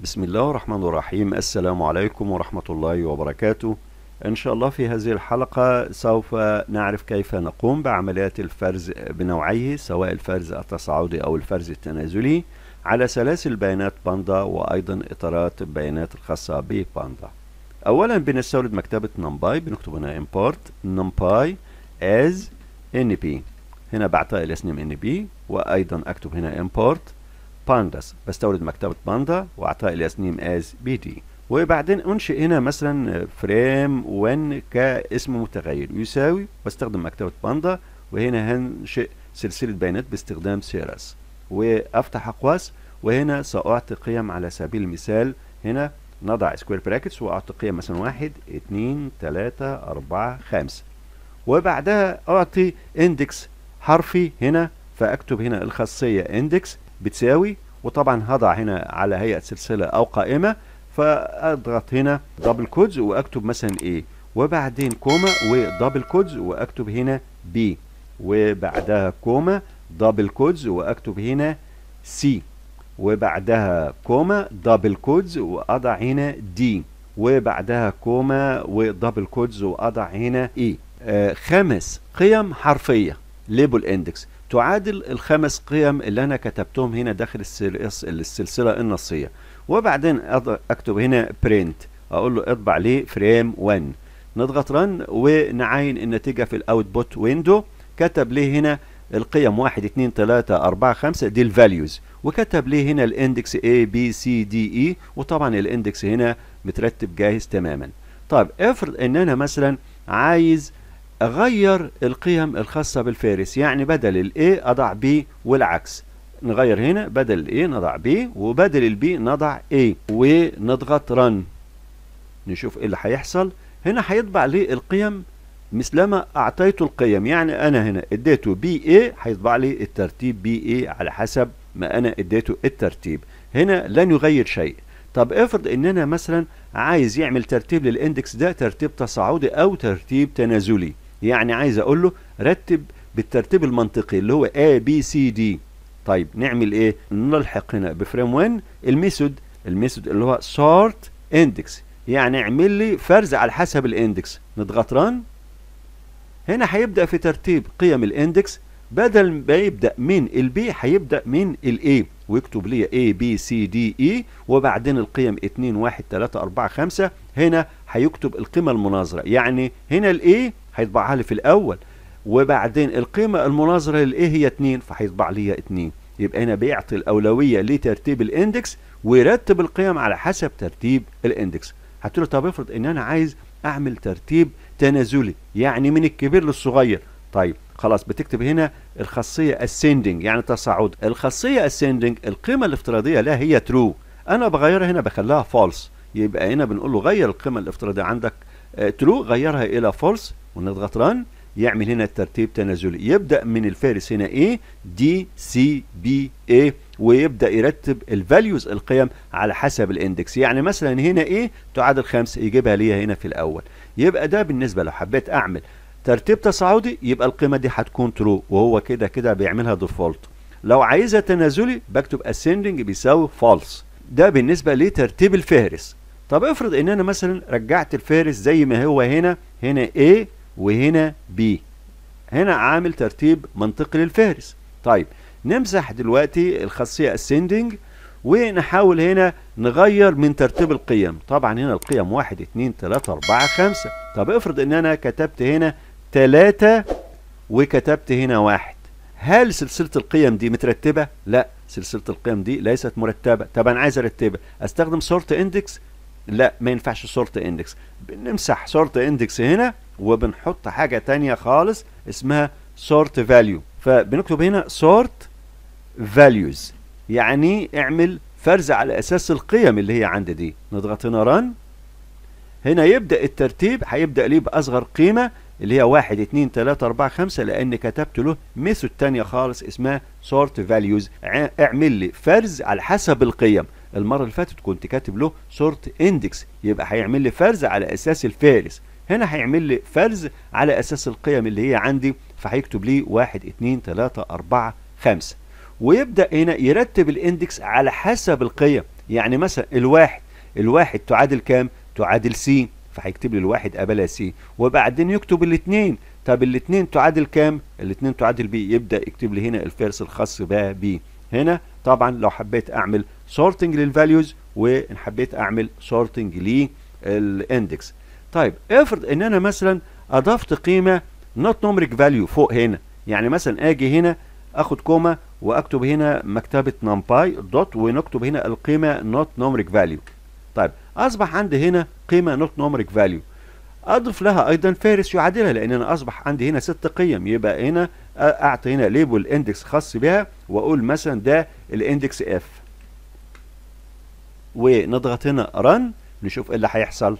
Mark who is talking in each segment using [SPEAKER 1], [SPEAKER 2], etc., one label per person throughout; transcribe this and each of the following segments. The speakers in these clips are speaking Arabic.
[SPEAKER 1] بسم الله الرحمن الرحيم السلام عليكم ورحمة الله وبركاته إن شاء الله في هذه الحلقة سوف نعرف كيف نقوم بعمليات الفرز بنوعيه سواء الفرز التصاعدي أو الفرز التنازلي على سلاسل بيانات باندا وأيضا إطارات البيانات الخاصة بباندا أولا بنستورد مكتبة نمباي بنكتب هنا import numpy as np هنا بعطي الاسم np وأيضا أكتب هنا import بانداس بستورد مكتبة باندا واعطاها الياس نيم از بي دي وبعدين انشئ هنا مثلا فريم 1 كاسم متغير يساوي واستخدم مكتبة باندا وهنا هنشئ سلسلة بيانات باستخدام سيرس وافتح اقواس وهنا ساعطي قيم على سبيل المثال هنا نضع سكوير براكتس واعطي قيم مثلا واحد اثنين ثلاثة اربعة خمسة وبعدها اعطي اندكس حرفي هنا فاكتب هنا الخاصية اندكس بتساوي وطبعا هضع هنا على هيئة سلسلة أو قائمة فأضغط هنا دبل كودز وأكتب مثلا A وبعدين كوما ودبل كودز وأكتب هنا B وبعدها كوما دبل كودز وأكتب هنا C وبعدها كوما دبل كودز وأضع هنا D وبعدها كوما ودبل كودز وأضع هنا E آه خمس قيم حرفية ليبل اندكس تعادل الخمس قيم اللي أنا كتبتهم هنا داخل السلسلة النصية وبعدين أكتب هنا برنت أقول له اطبع لي فريم 1 نضغط رن ونعاين النتيجة في الاوتبوت ويندو كتب لي هنا القيم 1 2 3 4 5 دي الفاليوز وكتب لي هنا الاندكس A B C D E وطبعا الاندكس هنا مترتب جاهز تماما طيب افرض ان انا مثلا عايز أغير القيم الخاصة بالفارس يعني بدل الـ A أضع B والعكس نغير هنا بدل الـ A نضع B وبدل الـ B نضع A ونضغط رن نشوف ايه اللي هيحصل هنا هيطبع لي القيم مثلما أعطيته القيم يعني أنا هنا اديته بي اي هيطبع لي الترتيب بي اي على حسب ما أنا اديته الترتيب هنا لن يغير شيء طب افرض ان انا مثلا عايز يعمل ترتيب للاندكس ده ترتيب تصاعدي او ترتيب تنازلي يعني عايز اقول له رتب بالترتيب المنطقي اللي هو A B C D طيب نعمل ايه نلحق هنا بفريم 1 الميثود الميثود اللي هو سورت اندكس يعني اعمل لي فرز على حسب الاندكس نضغط ران هنا هيبدا في ترتيب قيم الاندكس بدل ما يبدا من البي هيبدا من الاي ويكتب لي اي بي سي دي اي وبعدين القيم 2 1 3 4 5 هنا هيكتب القيمة المناظرة يعني هنا الاي هيطبعها لي في الاول وبعدين القيمه المناظره للايه هي 2 فهيطبع لي 2 يبقى انا بيعطي الاولويه لترتيب الاندكس ويرتب القيم على حسب ترتيب الاندكس هتقول له طب افرض ان انا عايز اعمل ترتيب تنازلي يعني من الكبير للصغير طيب خلاص بتكتب هنا الخاصيه ascending يعني تصاعد الخاصيه ascending القيمه الافتراضيه لها هي true انا بغيرها هنا بخليها false يبقى هنا بنقول له غير القيمه الافتراضيه عندك ترو آه، غيرها الى false ونضغط ران يعمل هنا الترتيب تنازلي يبدأ من الفارس هنا ايه دي سي بي ايه ويبدأ يرتب الفاليوز القيم على حسب الاندكس يعني مثلا هنا ايه تعادل خمسة يجيبها ليا هنا في الاول يبقى ده بالنسبة لو حبيت اعمل ترتيب تصاعدي يبقى القيمة دي هتكون ترو وهو كده كده بيعملها ديفولت لو عايزها تنازلي بكتب اسيندنج بيساوي فالس ده بالنسبة لترتيب الفهرس طب افرض ان انا مثلا رجعت الفهرس زي ما هو هنا هنا A وهنا بي هنا عامل ترتيب منطقي للفهرس طيب نمسح دلوقتي الخاصية ascending ونحاول هنا نغير من ترتيب القيم طبعا هنا القيم 1 2 3 4 5 طب افرض ان انا كتبت هنا 3 وكتبت هنا 1 هل سلسلة القيم دي مترتبة؟ لا سلسلة القيم دي ليست مرتبة طب انا عايز ارتبها استخدم سورت اندكس لا ما ينفعش سورت اندكس نمسح سورت اندكس هنا وبنحط حاجة تانية خالص اسمها sort value فبنكتب هنا sort values يعني اعمل فرز على اساس القيم اللي هي عندي دي نضغط هنا run هنا يبدأ الترتيب هيبدأ ليه بأصغر قيمة اللي هي 1 2 3 4 5 لأن كتبت له ميثود تانية خالص اسمها sort values اعمل لي فرز على حسب القيم المرة اللي فاتت كنت كاتب له sort index يبقى هيعمل لي فرز على أساس الفارس هنا هيعمل لي فرز على اساس القيم اللي هي عندي فهيكتب لي 1 2 3 4 5 ويبدا هنا يرتب الاندكس على حسب القيم يعني مثلا الواحد الواحد تعادل كام تعادل سي فهيكتب لي الواحد قبلها سي وبعدين يكتب الاثنين طب الاثنين تعادل كام الاثنين تعادل بي يبدا يكتب لي هنا الفيرس الخاص بقى بي هنا طبعا لو حبيت اعمل سورتنج للفاليوز وان حبيت اعمل سورتنج للاندكس طيب افرض ان انا مثلا اضفت قيمه نوت نومريك فاليو فوق هنا يعني مثلا اجي هنا اخد كوما واكتب هنا مكتبه نمباي دوت ونكتب هنا القيمه نوت نومريك فاليو طيب اصبح عندي هنا قيمه نوت نومريك فاليو اضف لها ايضا فارس يعادلها لان انا اصبح عندي هنا ست قيم يبقى هنا اعطي هنا ليبل اندكس خاص بها واقول مثلا ده الاندكس اف ونضغط هنا رن نشوف ايه اللي هيحصل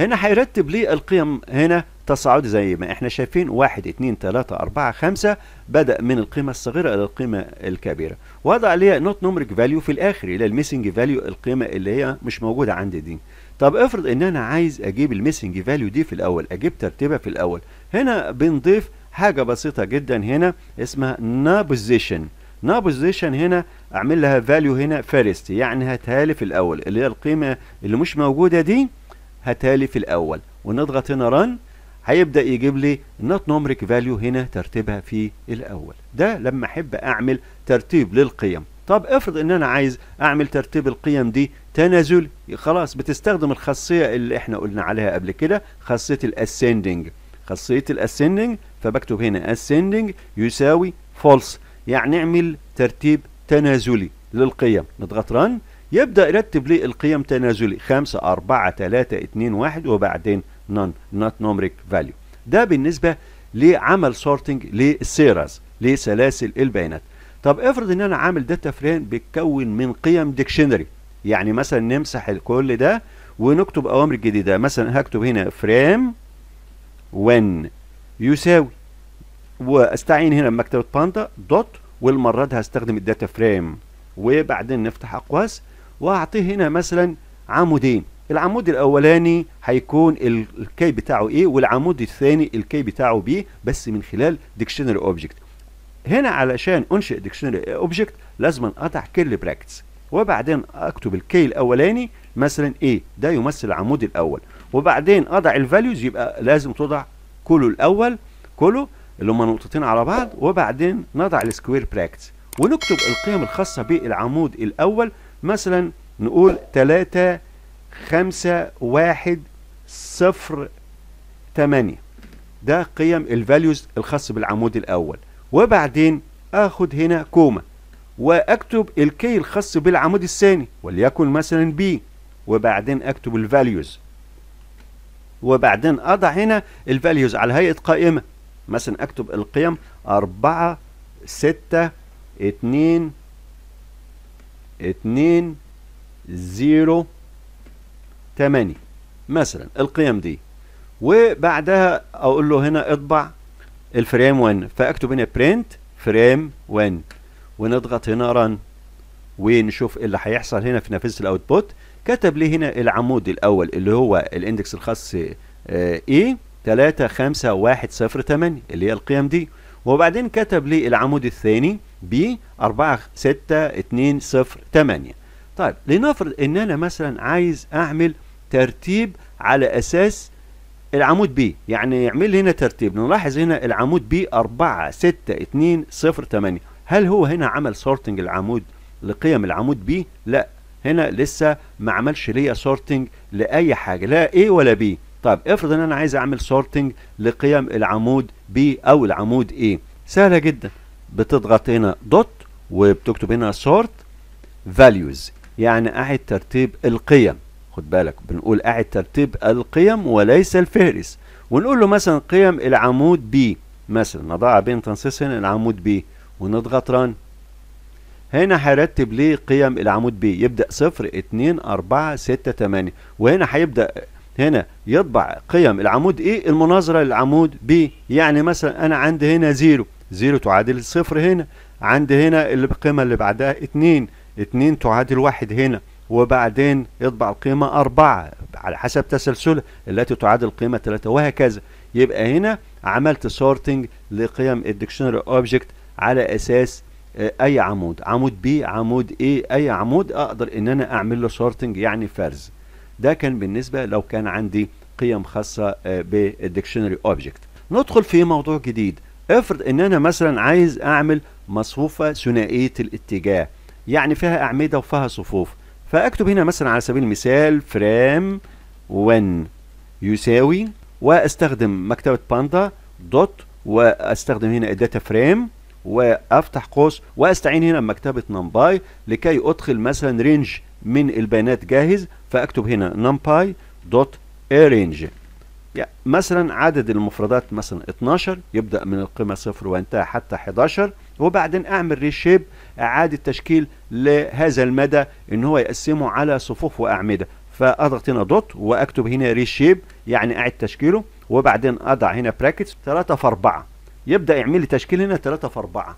[SPEAKER 1] هنا هيرتب لي القيم هنا تصاعدي زي ما احنا شايفين 1 2 3 4 5 بدأ من القيمة الصغيرة إلى القيمة الكبيرة وضع لي نوت نومريك فاليو في الآخر إلى الميسنج فاليو القيمة اللي هي مش موجودة عندي دي طب افرض إن أنا عايز أجيب الميسنج فاليو دي في الأول أجيب ترتيبها في الأول هنا بنضيف حاجة بسيطة جدا هنا اسمها نابوزيشن نابوزيشن هنا أعمل لها فاليو هنا فيرست يعني هاتها لي في الأول اللي هي القيمة اللي مش موجودة دي هتالي في الاول ونضغط هنا ران هيبدا يجيب لي النوت نومريك فاليو هنا ترتيبها في الاول ده لما احب اعمل ترتيب للقيم طب افرض ان انا عايز اعمل ترتيب القيم دي تنازلي خلاص بتستخدم الخاصيه اللي احنا قلنا عليها قبل كده خاصيه الاسندنج خاصيه الاسندنج فبكتب هنا ascending يساوي فولس يعني اعمل ترتيب تنازلي للقيم نضغط رن يبدأ يرتب لي القيم تنازلي 5 4 3 2 1 وبعدين نون نوت نومريك فاليو ده بالنسبة لعمل سورتنج للسيرز لسلاسل البيانات طب افرض ان انا عامل داتا فريم بيتكون من قيم ديكشنري يعني مثلا نمسح الكل ده ونكتب اوامر جديده مثلا هكتب هنا فريم 1 يساوي واستعين هنا بمكتبه باندا دوت والمره دي هستخدم الداتا فريم وبعدين نفتح اقواس واعطيه هنا مثلا عمودين العمود الاولاني هيكون الكي بتاعه ايه والعمود الثاني الكي بتاعه بي بس من خلال ديكشنري اوبجكت هنا علشان انشئ ديكشنري اوبجكت لازم اقطع كيرلي براكتس وبعدين اكتب الكي الاولاني مثلا ايه ده يمثل العمود الاول وبعدين اضع الفاليوز يبقى لازم تضع كله الاول كله اللي هم نقطتين على بعض وبعدين نضع السكوير براكتس ونكتب القيم الخاصه بالعمود الاول مثلا نقول 3 5 1 0 8 ده قيم الفاليوز الخاص بالعمود الاول وبعدين اخد هنا كومه واكتب الكي الخاص بالعمود الثاني وليكن مثلا بي وبعدين اكتب الفاليوز وبعدين اضع هنا الفاليوز على هيئه قائمه مثلا اكتب القيم 4 6 2 اتنين زيرو تمانية مثلا القيم دي وبعدها اقول له هنا اطبع الفريم 1 فاكتب هنا برنت فريم 1 ونضغط هنا رن ونشوف إيه اللي هيحصل هنا في نافذه الاوتبوت كتب لي هنا العمود الاول اللي هو الاندكس الخاص اي 3 5 1 0 8 اللي هي القيم دي وبعدين كتب لي العمود الثاني ب 4 6 2 0 8 طيب لنفرض ان انا مثلا عايز اعمل ترتيب على اساس العمود بي يعني يعمل هنا ترتيب نلاحظ هنا العمود بي 4 6 2 0 8 هل هو هنا عمل سورتنج العمود لقيم العمود بي لا هنا لسه ما عملش ليا سورتنج لاي حاجه لا A ولا B طيب افرض ان انا عايز اعمل سورتنج لقيم العمود B او العمود A سهله جدا بتضغط هنا دوت وبتكتب هنا سورت فاليوز يعني قاعد ترتيب القيم خد بالك بنقول قاعد ترتيب القيم وليس الفهرس ونقول له مثلا قيم العمود بي مثلا نضع بين تنصيص هنا العمود بي ونضغط ران هنا هيرتب ليه قيم العمود بي يبدا 0 2 4 6 8 وهنا هيبدا هنا يطبع قيم العمود ايه المناظره للعمود بي يعني مثلا انا عندي هنا 0 0 تعادل صفر هنا عند هنا القيمة اللي بعدها 2 2 تعادل واحد هنا وبعدين اطبع القيمة أربعة على حسب تسلسلها التي تعادل قيمة ثلاثة وهكذا يبقى هنا عملت سورتنج لقيم الديكشنري اوبجكت على أساس آه، أي عمود عمود بي عمود اي أي عمود أقدر إن أنا أعمل له سورتنج يعني فرز ده كان بالنسبة لو كان عندي قيم خاصة آه، بالديكشنري اوبجكت ندخل في موضوع جديد افرض ان انا مثلا عايز اعمل مصفوفة ثنائية الاتجاه يعني فيها اعمدة وفيها صفوف فاكتب هنا مثلا على سبيل المثال فريم 1 يساوي واستخدم مكتبة باندا دوت واستخدم هنا الداتا فريم وافتح قوس واستعين هنا بمكتبة نمباي لكي ادخل مثلا رينج من البيانات جاهز فاكتب هنا نمباي دوت ارينج يعني مثلا عدد المفردات مثلا 12 يبدأ من القيمة صفر وانتهى حتى 11 وبعدين اعمل ريشيب اعادة تشكيل لهذا المدى ان هو يقسمه على صفوف واعمدة فاضغط هنا دوت واكتب هنا ريشيب يعني اعد تشكيله وبعدين اضع هنا براكتس 3 في 4 يبدأ يعمل لي تشكيل هنا 3 في 4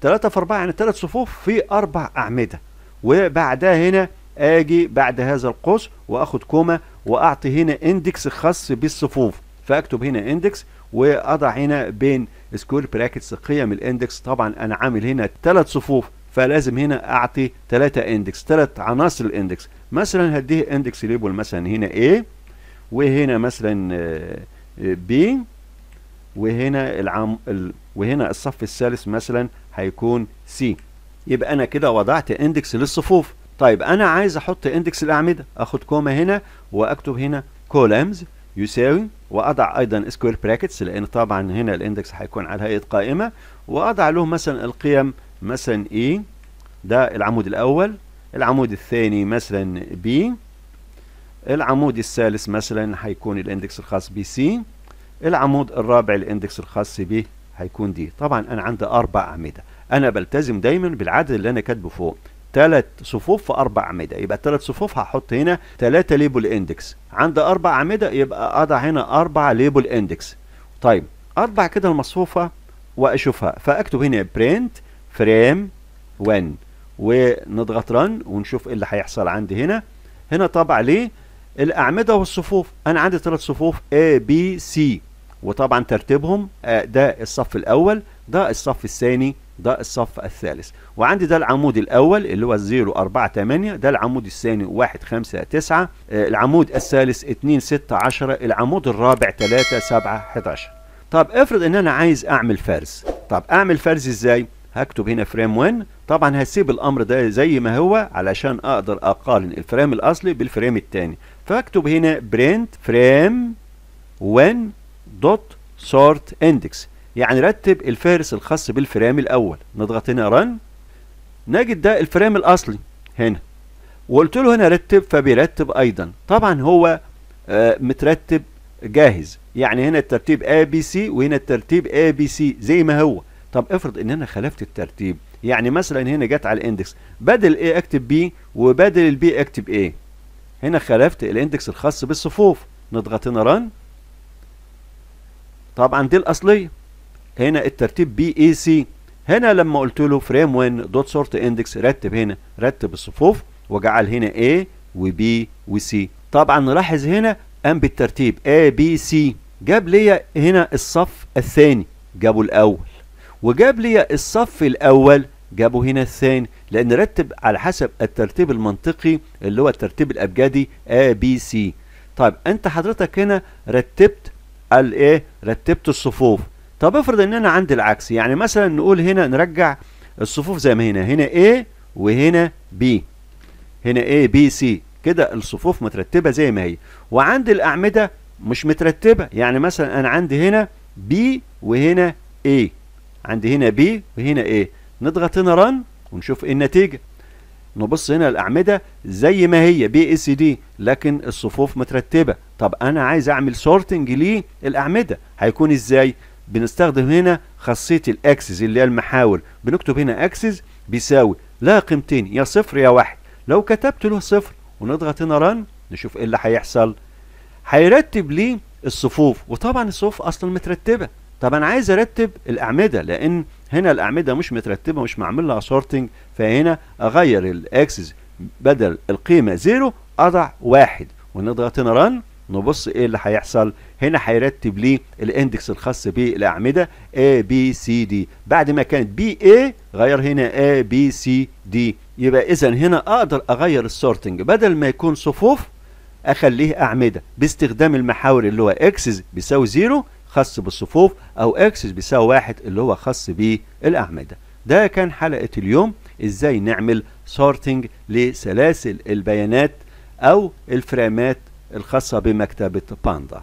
[SPEAKER 1] 3 في 4 يعني 3 صفوف في 4 اعمدة وبعدها هنا اجي بعد هذا القوس واخد كوما واعطي هنا اندكس خاص بالصفوف فاكتب هنا اندكس واضع هنا بين سكوير براكتس قيم الاندكس طبعا انا عامل هنا ثلاث صفوف فلازم هنا اعطي ثلاثة اندكس ثلاث عناصر الاندكس مثلا هديه اندكس ليبل مثلا هنا A وهنا مثلا آه، B وهنا العم ال... وهنا الصف الثالث مثلا هيكون C يبقى انا كده وضعت اندكس للصفوف طيب انا عايز احط اندكس الاعمده اخد كوما هنا واكتب هنا كولمز يساوي واضع ايضا سكوير براكتس لان طبعا هنا الاندكس هيكون على هيئه قائمه واضع له مثلا القيم مثلا اي e، ده العمود الاول العمود الثاني مثلا بي العمود الثالث مثلا هيكون الاندكس الخاص بي سي العمود الرابع الاندكس الخاص ب هيكون دي طبعا انا عندي اربع اعمده انا بلتزم دايما بالعدد اللي انا كاتبه فوق ثلاث صفوف في اربع اعمده يبقى ثلاث صفوف هحط هنا ثلاثه ليبل اندكس عند اربع اعمده يبقى اضع هنا اربع ليبل اندكس طيب اطبع كده المصفوفه واشوفها فاكتب هنا برنت فريم 1 ونضغط رن ونشوف ايه اللي هيحصل عندي هنا هنا طبع ليه الاعمده والصفوف انا عندي ثلاث صفوف A B C وطبعا ترتيبهم آه، ده الصف الاول ده الصف الثاني ده الصف الثالث وعندي ده العمود الاول اللي هو 048 ده العمود الثاني 159 آه، العمود الثالث 216 العمود الرابع 3711 طب افرض ان انا عايز اعمل فرز طب اعمل فرز ازاي هكتب هنا فريم 1 طبعا هسيب الامر ده زي ما هو علشان اقدر اقارن الفريم الاصلي بالفريم الثاني فاكتب هنا برنت فريم 1 دوت سورت اندكس يعني رتب الفهرس الخاص بالفريم الاول نضغط هنا رن نجد ده الفريم الاصلي هنا وقلت له هنا رتب فبيرتب ايضا طبعا هو آه، مترتب جاهز يعني هنا الترتيب A B C وهنا الترتيب A B C زي ما هو طب افرض ان انا خلفت الترتيب يعني مثلا هنا جت على الاندكس بدل A اكتب B وبدل البي اكتب A هنا خلفت الاندكس الخاص بالصفوف نضغط هنا رن طبعا دي الاصليه هنا الترتيب بي اي سي هنا لما قلت له فريم 1 دوت سورت اندكس رتب هنا رتب الصفوف وجعل هنا A وB وC طبعا نلاحظ هنا قام بالترتيب A B C جاب لي هنا الصف الثاني جابه الأول وجاب لي الصف الأول جابه هنا الثاني لأن رتب على حسب الترتيب المنطقي اللي هو الترتيب الأبجدي A B C طيب أنت حضرتك هنا رتبت الايه رتبت الصفوف طب افرض ان انا عندي العكس يعني مثلا نقول هنا نرجع الصفوف زي ما هنا هنا A وهنا B هنا A B C كده الصفوف مترتبة زي ما هي وعندي الأعمدة مش مترتبة يعني مثلا أنا عندي هنا B وهنا A عندي هنا B وهنا A نضغط هنا رن ونشوف ايه النتيجة نبص هنا الأعمدة زي ما هي بي اس دي لكن الصفوف مترتبة طب أنا عايز أعمل سورتنج للأعمدة هيكون إزاي؟ بنستخدم هنا خاصية الاكسس اللي هي المحاور بنكتب هنا اكسس بيساوي لها قيمتين يا صفر يا واحد لو كتبت له صفر ونضغط هنا ران نشوف ايه اللي هيحصل هيرتب لي الصفوف وطبعا الصفوف اصلا مترتبه طب انا عايز ارتب الاعمده لان هنا الاعمده مش مترتبه مش معمول لها سورتنج فهنا اغير الاكسس بدل القيمه زيرو اضع واحد ونضغط هنا رن نبص ايه اللي هيحصل هنا هيرتب لي الاندكس الخاص بالاعمده A B C D بعد ما كانت B A غير هنا A B C D يبقى اذا هنا اقدر اغير السورتنج بدل ما يكون صفوف اخليه اعمده باستخدام المحاور اللي هو اكسس بيساوي 0 خاص بالصفوف او اكسس بيساوي 1 اللي هو خاص بالاعمده ده كان حلقه اليوم ازاي نعمل سورتنج لسلاسل البيانات او الفريمات الخاصه بمكتبه باندا